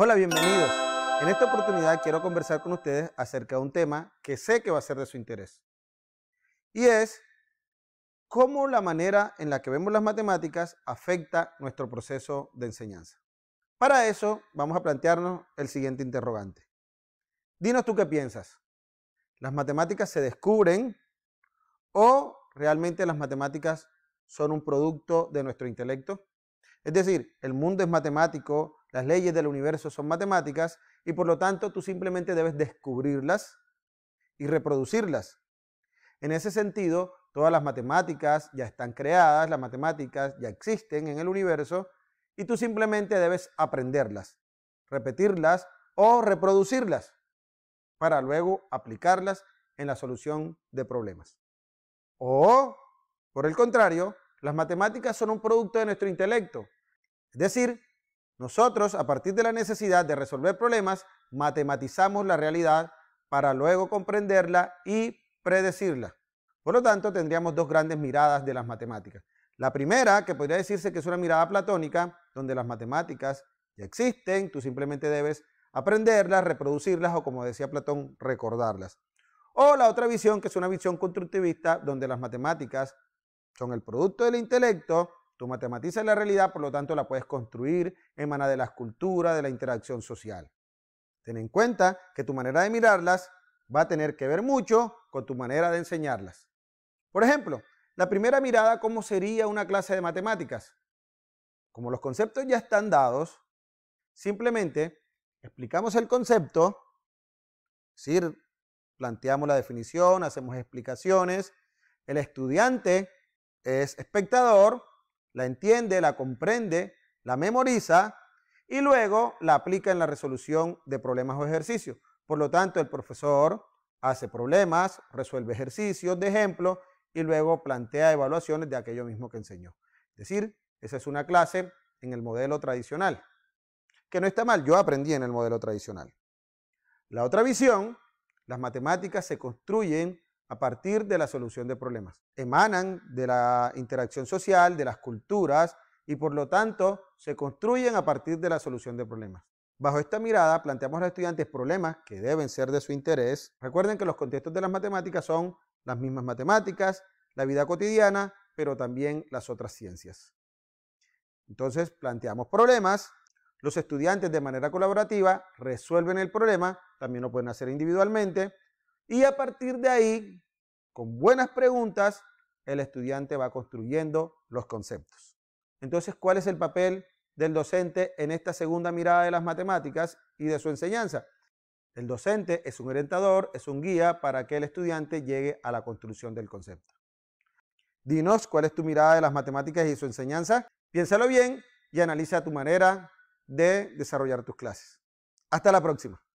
Hola, bienvenidos. En esta oportunidad quiero conversar con ustedes acerca de un tema que sé que va a ser de su interés. Y es cómo la manera en la que vemos las matemáticas afecta nuestro proceso de enseñanza. Para eso vamos a plantearnos el siguiente interrogante. Dinos tú qué piensas. ¿Las matemáticas se descubren o realmente las matemáticas son un producto de nuestro intelecto? Es decir, el mundo es matemático, las leyes del universo son matemáticas y por lo tanto tú simplemente debes descubrirlas y reproducirlas. En ese sentido, todas las matemáticas ya están creadas, las matemáticas ya existen en el universo y tú simplemente debes aprenderlas, repetirlas o reproducirlas para luego aplicarlas en la solución de problemas. O, por el contrario, las matemáticas son un producto de nuestro intelecto. Es decir, nosotros, a partir de la necesidad de resolver problemas, matematizamos la realidad para luego comprenderla y predecirla. Por lo tanto, tendríamos dos grandes miradas de las matemáticas. La primera, que podría decirse que es una mirada platónica, donde las matemáticas ya existen, tú simplemente debes aprenderlas, reproducirlas o, como decía Platón, recordarlas. O la otra visión, que es una visión constructivista, donde las matemáticas son el producto del intelecto, tú matematizas la realidad, por lo tanto la puedes construir, emana de las culturas, de la interacción social. Ten en cuenta que tu manera de mirarlas va a tener que ver mucho con tu manera de enseñarlas. Por ejemplo, la primera mirada, ¿cómo sería una clase de matemáticas? Como los conceptos ya están dados, simplemente explicamos el concepto, es planteamos la definición, hacemos explicaciones, el estudiante es espectador, la entiende, la comprende, la memoriza y luego la aplica en la resolución de problemas o ejercicios. Por lo tanto, el profesor hace problemas, resuelve ejercicios de ejemplo y luego plantea evaluaciones de aquello mismo que enseñó. Es decir, esa es una clase en el modelo tradicional, que no está mal, yo aprendí en el modelo tradicional. La otra visión, las matemáticas se construyen a partir de la solución de problemas. Emanan de la interacción social, de las culturas y por lo tanto se construyen a partir de la solución de problemas. Bajo esta mirada planteamos a los estudiantes problemas que deben ser de su interés. Recuerden que los contextos de las matemáticas son las mismas matemáticas, la vida cotidiana, pero también las otras ciencias. Entonces planteamos problemas, los estudiantes de manera colaborativa resuelven el problema, también lo pueden hacer individualmente, y a partir de ahí, con buenas preguntas, el estudiante va construyendo los conceptos. Entonces, ¿cuál es el papel del docente en esta segunda mirada de las matemáticas y de su enseñanza? El docente es un orientador, es un guía para que el estudiante llegue a la construcción del concepto. Dinos cuál es tu mirada de las matemáticas y su enseñanza. Piénsalo bien y analiza tu manera de desarrollar tus clases. Hasta la próxima.